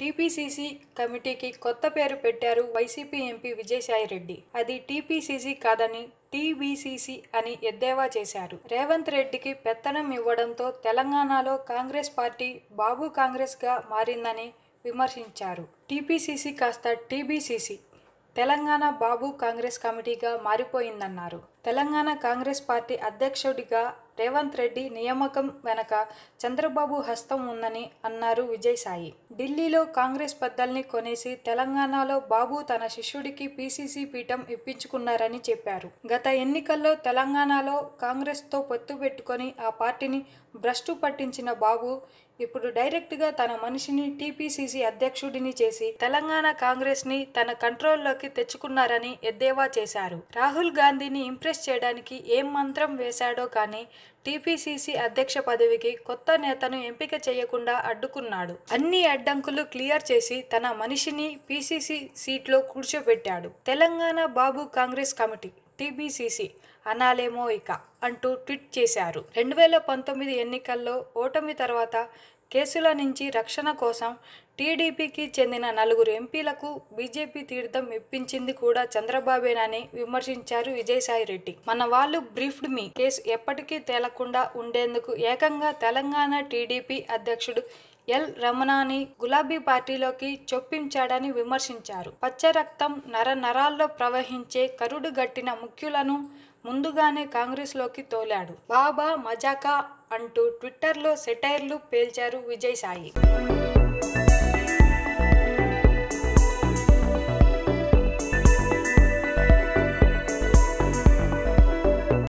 TPCC కమిటీకి కొత్త పేరు పెట్టారు వైసీపీ ఎంపీ విజయసాయిరెడ్డి అది టీపీసీసీ కాదని టీబీసీసీ అని ఎద్దేవా చేశారు రేవంత్ రెడ్డికి పెత్తనం ఇవ్వడంతో తెలంగాణలో కాంగ్రెస్ పార్టీ బాబు కాంగ్రెస్గా మారిందని విమర్శించారు టీపీసీసీ కాస్త టీబీసీసీ తెలంగాణ బాబు కాంగ్రెస్ కమిటీగా మారిపోయిందన్నారు తెలంగాణ కాంగ్రెస్ పార్టీ అధ్యక్షుడిగా రేవంత్ రెడ్డి నియామకం వెనక చంద్రబాబు హస్తం ఉందని అన్నారు విజయసాయి ఢిల్లీలో కాంగ్రెస్ పెద్దల్ని కొనేసి తెలంగాణలో బాబు తన శిష్యుడికి పీసీసీ పీఠం ఇప్పించుకున్నారని చెప్పారు గత ఎన్నికల్లో తెలంగాణలో కాంగ్రెస్తో పొత్తు పెట్టుకొని ఆ పార్టీని భ్రష్టు పట్టించిన బాబు ఇప్పుడు డైరెక్ట్గా తన మనిషిని టీపీసీసీ అధ్యక్షుడిని చేసి తెలంగాణ కాంగ్రెస్ని తన కంట్రోల్లోకి తెచ్చుకున్నారని ఎద్దేవా చేశారు రాహుల్ గాంధీని ఇంప్రెస్ రీప్లేస్ చేయడానికి ఏం మంత్రం వేశాడో కానీ టీపీసీసీ అధ్యక్ష పదవికి కొత్త నేతను ఎంపిక చేయకుండా అడ్డుకున్నాడు అన్ని అడ్డంకులు క్లియర్ చేసి తన మనిషిని పీసీసీ సీట్లో కూర్చోబెట్టాడు Telangana Babu Congress committee TBCC అనాలేమో ఇక అంటూ ట్వీట్ చేశారు రెండు వేల పంతొమ్మిది ఎన్నికల్లో ఓటమి తర్వాత కేసుల నుంచి రక్షణ కోసం టీడీపీకి చెందిన నలుగురు ఎంపీలకు బీజేపీ తీర్థం ఇప్పించింది కూడా చంద్రబాబేనని విమర్శించారు విజయసాయి రెడ్డి మన వాళ్ళు బ్రీఫ్డ్ మీ కేసు ఎప్పటికీ తేలకుండా ఉండేందుకు ఏకంగా తెలంగాణ టీడీపీ అధ్యక్షుడు ఎల్ రమణాని గులాబీ పార్టీలోకి చొప్పించాడని విమర్శించారు పచ్చరక్తం నర నరాల్లో ప్రవహించే కరుడు గట్టిన ముఖ్యులను ముందుగానే కాంగ్రెస్లోకి తోలాడు బాబా మజాకా అంటూ ట్విట్టర్లో సెటైర్లు పేల్చారు విజయసాయి